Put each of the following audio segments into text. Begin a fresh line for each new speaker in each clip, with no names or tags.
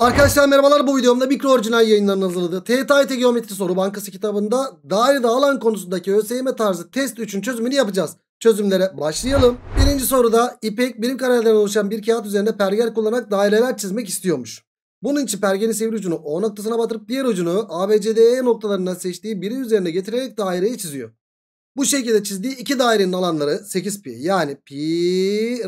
Arkadaşlar merhabalar bu videomda mikro orijinal yayınlarının hazırladığı TYT Geometri Soru Bankası kitabında dairede alan konusundaki ÖSYM tarzı test 3'ün çözümünü yapacağız. Çözümlere başlayalım. Birinci soruda İpek birim karelerden oluşan bir kağıt üzerinde pergel kullanarak daireler çizmek istiyormuş. Bunun için pergenin sivri ucunu O noktasına batırıp diğer ucunu ABCDE e noktalarından seçtiği biri üzerine getirerek daireyi çiziyor. Bu şekilde çizdiği iki dairenin alanları 8 pi yani pi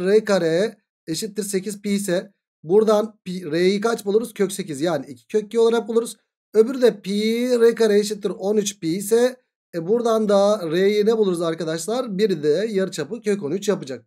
r kare eşittir 8 pi ise Buradan pi, r'yi kaç buluruz? Kök 8 yani 2 kök 2 olarak buluruz. Öbürü de pi r kare eşittir 13 pi ise e buradan da r'yi ne buluruz arkadaşlar? Biri de yarıçapı kök 13 yapacak.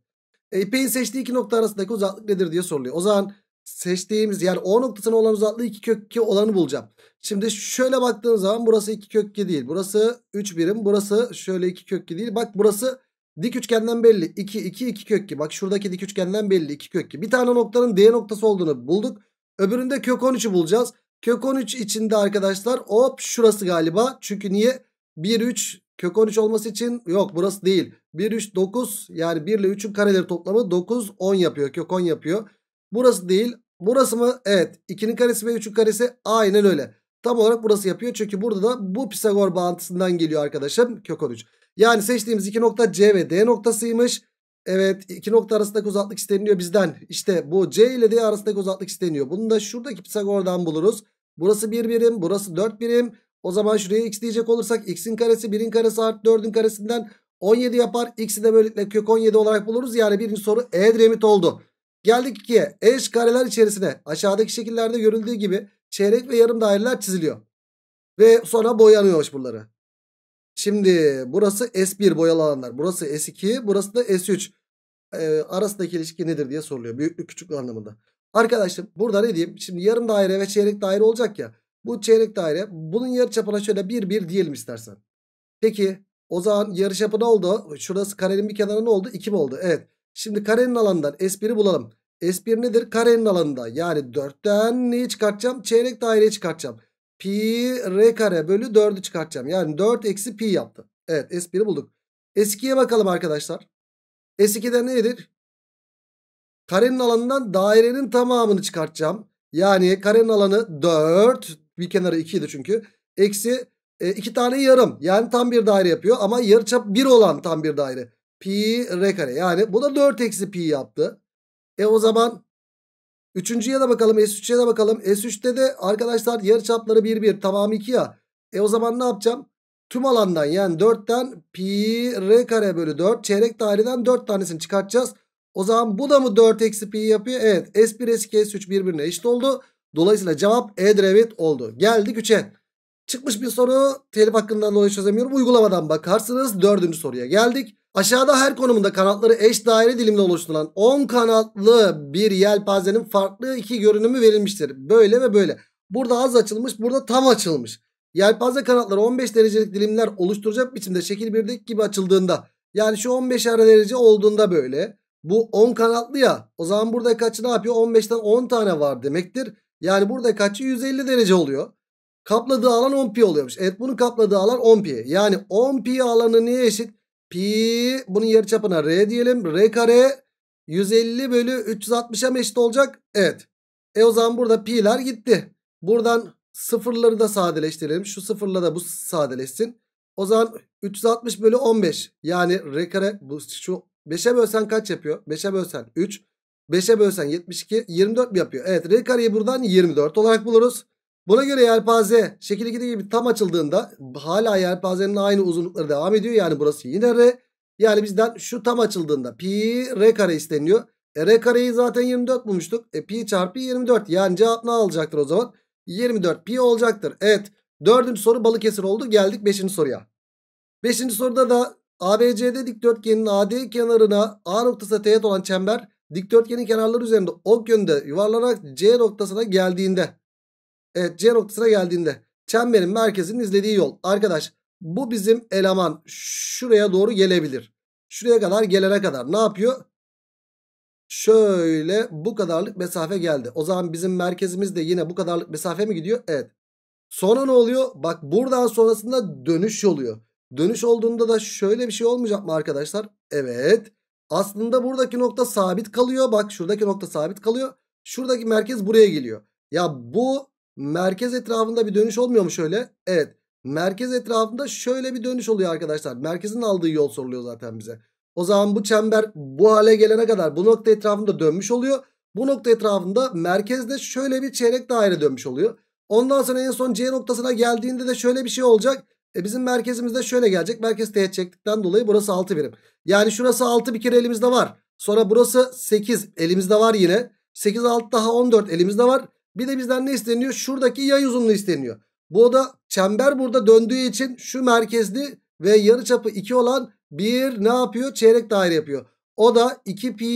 E, pi'nin seçtiği iki nokta arasındaki uzaklık nedir diye soruluyor. O zaman seçtiğimiz yani o noktasına olan uzaklığı 2 kök 2 olanı bulacağım. Şimdi şöyle baktığım zaman burası 2 kök 2 değil. Burası 3 birim. Burası şöyle 2 kök 2 değil. Bak burası Dik üçgenden belli. 2, 2, 2 kökki. Bak şuradaki dik üçgenden belli 2 kökki. Bir tane noktanın D noktası olduğunu bulduk. Öbüründe kök 13'ü bulacağız. Kök 13 içinde arkadaşlar hop şurası galiba. Çünkü niye? 1, 3 kök 13 olması için yok burası değil. 1, 3, 9 yani 1 ile 3'ün kareleri toplamı 9, 10 yapıyor. Kök 10 yapıyor. Burası değil. Burası mı? Evet. 2'nin karesi ve 3'ün karesi aynen öyle. Tam olarak burası yapıyor. Çünkü burada da bu Pisagor bağıntısından geliyor arkadaşım. Kök 13. Yani seçtiğimiz iki nokta C ve D noktasıymış. Evet iki nokta arasındaki uzaklık isteniyor bizden. İşte bu C ile D arasındaki uzaklık isteniyor. Bunu da şuradaki Pisagor'dan buluruz. Burası 1 bir birim burası 4 birim. O zaman şuraya x diyecek olursak x'in karesi 1'in karesi artı 4'ün karesinden 17 yapar. X'i de böylelikle kök 17 olarak buluruz. Yani birinci soru E-Dremit oldu. Geldik 2'ye. Eş kareler içerisine aşağıdaki şekillerde görüldüğü gibi çeyrek ve yarım daireler çiziliyor. Ve sonra boyanıyormuş bunları. Şimdi burası S1 boyalı alanlar. Burası S2, burası da S3. E, ee, arasındaki ilişki nedir diye soruluyor. Büyüklük küçük anlamında. Arkadaşlar burada ne diyeyim? Şimdi yarım daire ve çeyrek daire olacak ya. Bu çeyrek daire. Bunun yarı çapına şöyle 1-1 diyelim istersen. Peki o zaman yarı çapı ne oldu? Şurası karenin bir kenarı ne oldu? 2 mi oldu? Evet. Şimdi karenin alanından S1'i bulalım. S1 nedir? Karenin alanında. Yani 4'ten neyi çıkartacağım? Çeyrek daireyi çıkartacağım. Pi r kare bölü 4'ü çıkartacağım. Yani 4 eksi pi yaptı. Evet S1'i bulduk. S2'ye bakalım arkadaşlar. S2'de nedir? Karenin alanından dairenin tamamını çıkartacağım. Yani karenin alanı 4. Bir kenarı 2 çünkü. Eksi 2 e, tane yarım. Yani tam bir daire yapıyor. Ama yarıçap 1 olan tam bir daire. Pi r kare. Yani bu da 4 eksi pi yaptı. E o zaman Üçüncüye de bakalım. S3'e de bakalım. S3'te de arkadaşlar yarıçapları çapları 1 1. Tamam 2 ya. E o zaman ne yapacağım? Tüm alandan yani 4'ten pi r kare bölü 4 çeyrek daireden 4 tanesini çıkartacağız. O zaman bu da mı 4 eksi pi yapıyor? Evet S1 S2 S3 birbirine eşit oldu. Dolayısıyla cevap E'dir evet oldu. Geldik 3'e. Çıkmış bir soru telif hakkından dolayı çözemiyorum. Uygulamadan bakarsınız. Dördüncü soruya geldik. Aşağıda her konumunda kanatları eş daire dilimde oluşturulan 10 kanatlı bir yelpazenin farklı iki görünümü verilmiştir. Böyle ve böyle. Burada az açılmış burada tam açılmış. Yelpaze kanatları 15 derecelik dilimler oluşturacak biçimde şekil 1'deki gibi açıldığında. Yani şu 15 15'er derece olduğunda böyle. Bu 10 kanatlı ya. O zaman burada kaçı ne yapıyor? 15'ten 10 tane var demektir. Yani burada kaçı 150 derece oluyor. Kapladığı alan 10 pi oluyormuş. Evet bunu kapladığı alan 10 pi. Yani 10 pi alanı niye eşit? Pi bunun yarıçapına R diyelim. R kare 150 bölü 360'a eşit olacak? Evet. E o zaman burada pi'ler gitti. Buradan sıfırları da sadeleştirelim. Şu sıfırla da bu sadeleşsin. O zaman 360 bölü 15. Yani R kare bu, şu 5'e bölsen kaç yapıyor? 5'e bölsen 3. 5'e bölsen 72. 24 mi yapıyor? Evet R kareyi buradan 24 olarak buluruz. Buna göre yelpaze şekil 2'deki gibi tam açıldığında hala yelpazenin aynı uzunlukları devam ediyor. Yani burası yine R. Yani bizden şu tam açıldığında pi R kare isteniyor. E, R kareyi zaten 24 bulmuştuk. E, pi çarpı 24. Yani cevap ne alacaktır o zaman? 24 pi olacaktır. Evet. Dördüncü soru Balıkesir oldu. Geldik beşinci soruya. Beşinci soruda da ABCD dikdörtgenin AD kenarına A noktasına teğet olan çember dikdörtgenin kenarları üzerinde ok yönünde yuvarlanarak C noktasına geldiğinde Evet C noktasına geldiğinde çemberin merkezinin izlediği yol. Arkadaş bu bizim eleman şuraya doğru gelebilir. Şuraya kadar gelene kadar ne yapıyor? Şöyle bu kadarlık mesafe geldi. O zaman bizim merkezimiz de yine bu kadarlık mesafe mi gidiyor? Evet. Sonra ne oluyor? Bak buradan sonrasında dönüş oluyor. Dönüş olduğunda da şöyle bir şey olmayacak mı arkadaşlar? Evet. Aslında buradaki nokta sabit kalıyor. Bak şuradaki nokta sabit kalıyor. Şuradaki merkez buraya geliyor. Ya bu Merkez etrafında bir dönüş olmuyor mu şöyle? Evet. Merkez etrafında şöyle bir dönüş oluyor arkadaşlar. Merkezin aldığı yol soruluyor zaten bize. O zaman bu çember bu hale gelene kadar bu nokta etrafında dönmüş oluyor. Bu nokta etrafında merkezde şöyle bir çeyrek daire dönmüş oluyor. Ondan sonra en son C noktasına geldiğinde de şöyle bir şey olacak. E bizim merkezimizde şöyle gelecek. Merkez teğet çektikten dolayı burası 6 birim. Yani şurası 6 bir kere elimizde var. Sonra burası 8 elimizde var yine. 8 6 daha 14 elimizde var. Bir de bizden ne isteniyor? Şuradaki yay uzunluğu isteniyor. Bu da çember burada döndüğü için şu merkezli ve yarıçapı 2 olan bir ne yapıyor? Çeyrek daire yapıyor. O da 2 pi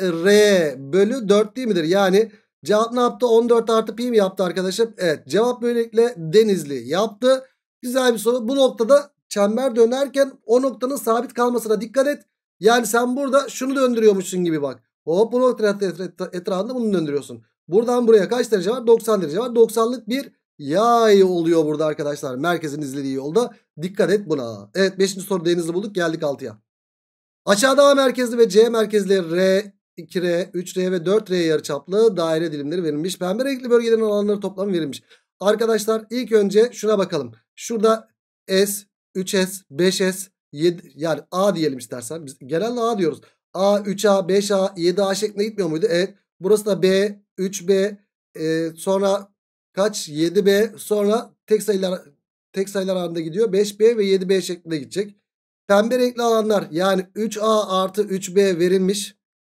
r bölü 4 değil midir? Yani cevap ne yaptı? 14 artı pi mi yaptı arkadaşım? Evet cevap böylelikle denizli yaptı. Güzel bir soru. Bu noktada çember dönerken o noktanın sabit kalmasına dikkat et. Yani sen burada şunu döndürüyormuşsun gibi bak. Hop bu nokta etrafında bunu döndürüyorsun. Buradan buraya kaç derece var? 90 derece var. 90'lık bir yay oluyor burada arkadaşlar. Merkezin izlediği yolda. Dikkat et buna. Evet 5. soru denizli bulduk. Geldik 6'ya. Aşağıda A merkezli ve C merkezli R 2R, 3R ve 4R yarıçaplı daire dilimleri verilmiş. Pembe renkli bölgelerin alanları toplamı verilmiş. Arkadaşlar ilk önce şuna bakalım. Şurada S, 3S, 5S, 7 yani A diyelim istersen. Biz genelde A diyoruz. A, 3A, 5A, 7A şeklinde gitmiyor muydu? Evet. Burası da B, 3B e, sonra kaç 7B sonra tek sayılar tek sayılar halinde gidiyor. 5B ve 7B şeklinde gidecek. Pembe renkli alanlar yani 3A artı 3B verilmiş.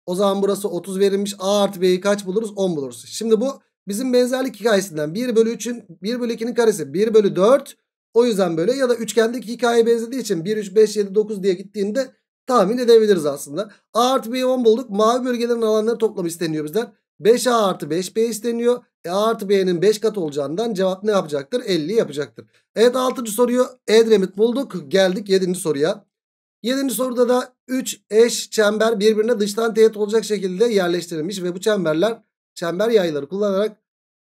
O zaman burası 30 verilmiş. A artı B'yi kaç buluruz? 10 buluruz. Şimdi bu bizim benzerlik hikayesinden 1 bölü 3'ün 1 bölü 2'nin karesi 1 bölü 4. O yüzden böyle ya da üçgendeki hikayeye benzediği için 1, 3, 5, 7, 9 diye gittiğinde tahmin edebiliriz aslında. A artı B'yi 10 bulduk. Mavi bölgelerin alanları toplamı isteniyor bizden. 5A artı 5B isteniyor. E A artı B'nin 5 kat olacağından cevap ne yapacaktır? 50 yapacaktır. Evet 6. soruyu Edremit bulduk. Geldik 7. soruya. 7. soruda da 3 eş çember birbirine dıştan teğet olacak şekilde yerleştirilmiş ve bu çemberler çember yayları kullanarak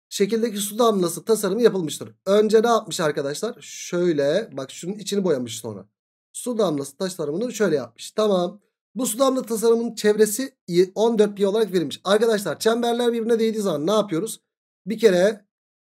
şekildeki su damlası tasarımı yapılmıştır. Önce ne yapmış arkadaşlar? Şöyle bak şunun içini boyamış sonra. Su damlası tasarımını şöyle yapmış. Tamam. Bu sulamlı tasarımın çevresi 14P olarak verilmiş. Arkadaşlar çemberler birbirine değdiği zaman ne yapıyoruz? Bir kere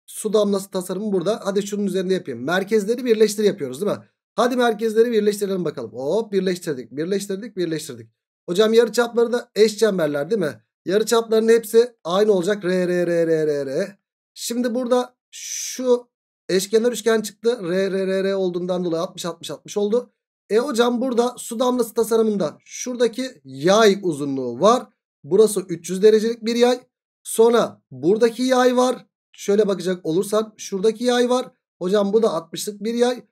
su damlası tasarımı burada. Hadi şunun üzerinde yapayım. Merkezleri birleştir yapıyoruz değil mi? Hadi merkezleri birleştirelim bakalım. Hop birleştirdik, birleştirdik, birleştirdik. Hocam yarı çapları da eş çemberler değil mi? Yarı çapların hepsi aynı olacak. R, R, R, R, R, R. Şimdi burada şu eşkenar üçgen çıktı. R, R, R, R olduğundan dolayı 60, 60, 60 oldu. E hocam burada su damlası tasarımında şuradaki yay uzunluğu var. Burası 300 derecelik bir yay. Sonra buradaki yay var. Şöyle bakacak olursan şuradaki yay var. Hocam bu da 60'lık bir yay.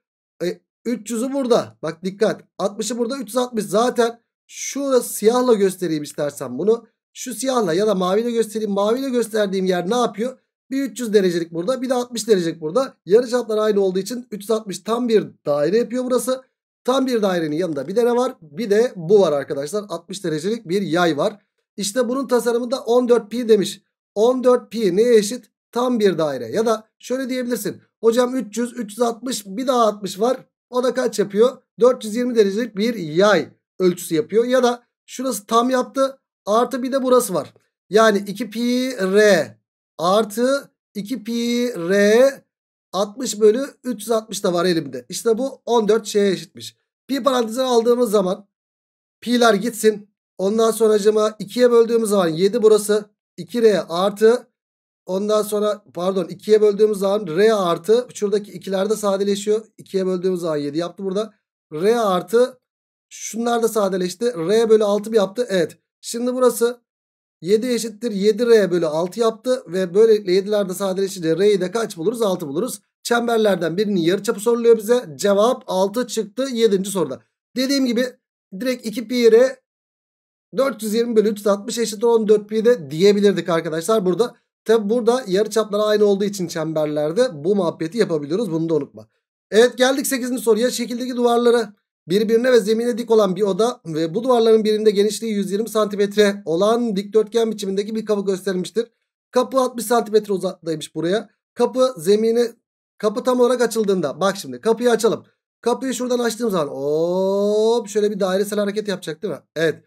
E, 300'ü burada. Bak dikkat. 60'ı burada 360 zaten. Şurası siyahla göstereyim istersen bunu. Şu siyahla ya da maviyle göstereyim. Maviyle gösterdiğim yer ne yapıyor? Bir 300 derecelik burada bir de 60 derecelik burada. Yarıçaplar aynı olduğu için 360 tam bir daire yapıyor burası. Tam bir dairenin yanında bir de ne var. Bir de bu var arkadaşlar. 60 derecelik bir yay var. İşte bunun tasarımında 14 pi demiş. 14 pi neye eşit? Tam bir daire. Ya da şöyle diyebilirsin. Hocam 300, 360 bir daha 60 var. O da kaç yapıyor? 420 derecelik bir yay ölçüsü yapıyor. Ya da şurası tam yaptı. Artı bir de burası var. Yani 2 pi r artı 2 pi r 60 bölü 360 da var elimde. İşte bu 14 şeye eşitmiş. Pi parantezine aldığımız zaman pi'ler gitsin. Ondan sonra acaba 2'ye böldüğümüz zaman 7 burası. 2R artı ondan sonra pardon 2'ye böldüğümüz zaman R artı şuradaki ikilerde sadeleşiyor. 2'ye böldüğümüz zaman 7 yaptı burada. R artı şunlar da sadeleşti. R bölü 6 mı yaptı? Evet. Şimdi burası 7 eşittir 7R bölü 6 yaptı. Ve böylelikle 7'lerde sadeleşince R'yi de kaç buluruz? 6 buluruz. Çemberlerden birinin yarıçapı soruluyor bize. Cevap 6 çıktı 7. soruda. Dediğim gibi direkt 2 pi'ye 420 bölü 360 eşittir 14 pi'de diyebilirdik arkadaşlar burada. Tabi burada yarıçaplar aynı olduğu için çemberlerde bu muhabbeti yapabiliyoruz. Bunu da unutma. Evet geldik 8. soruya. Şekildeki duvarları birbirine ve zemine dik olan bir oda ve bu duvarların birinde genişliği 120 santimetre olan dikdörtgen biçimindeki bir kapı gösterilmiştir. Kapı 60 santimetre uzaktaymış buraya. Kapı zemine Kapı tam olarak açıldığında bak şimdi kapıyı açalım. Kapıyı şuradan açtığım zaman hop şöyle bir dairesel hareket yapacak değil mi? Evet.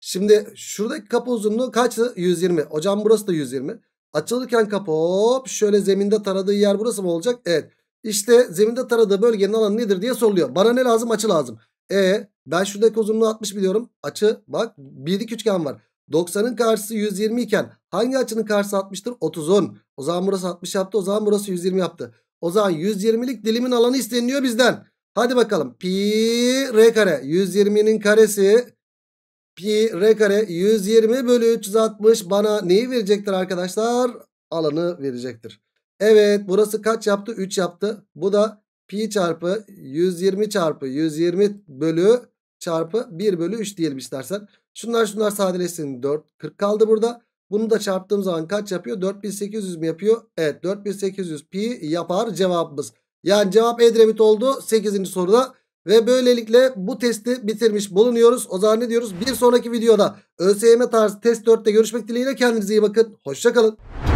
Şimdi şuradaki kapı uzunluğu kaçtı? 120. Hocam burası da 120. Açılırken kapı hop şöyle zeminde taradığı yer burası mı olacak? Evet. İşte zeminde taradığı bölgenin alanı nedir diye soruluyor. Bana ne lazım? Açı lazım. E ben şuradaki uzunluğu 60 biliyorum. Açı bak bir dik üçgen var. 90'ın karşısı 120 iken hangi açının karşısı 60'tır? 30'un. O zaman burası 60 yaptı. O zaman burası 120 yaptı. O zaman 120'lik dilimin alanı isteniyor bizden. Hadi bakalım. Pi r kare. 120'nin karesi. Pi r kare. 120 bölü 360 bana neyi verecektir arkadaşlar? Alanı verecektir. Evet burası kaç yaptı? 3 yaptı. Bu da pi çarpı 120 çarpı 120 bölü çarpı 1 bölü 3 diyelim istersen. Şunlar şunlar sadeleşsin. 4 40 kaldı burada. Bunu da çarptığım zaman kaç yapıyor? 4800 mi yapıyor? Evet 4800 pi yapar cevabımız. Yani cevap Edremit oldu 8. soruda. Ve böylelikle bu testi bitirmiş bulunuyoruz. O zaman ne diyoruz? Bir sonraki videoda ÖSYM tarzı test 4'te görüşmek dileğiyle kendinize iyi bakın. Hoşçakalın.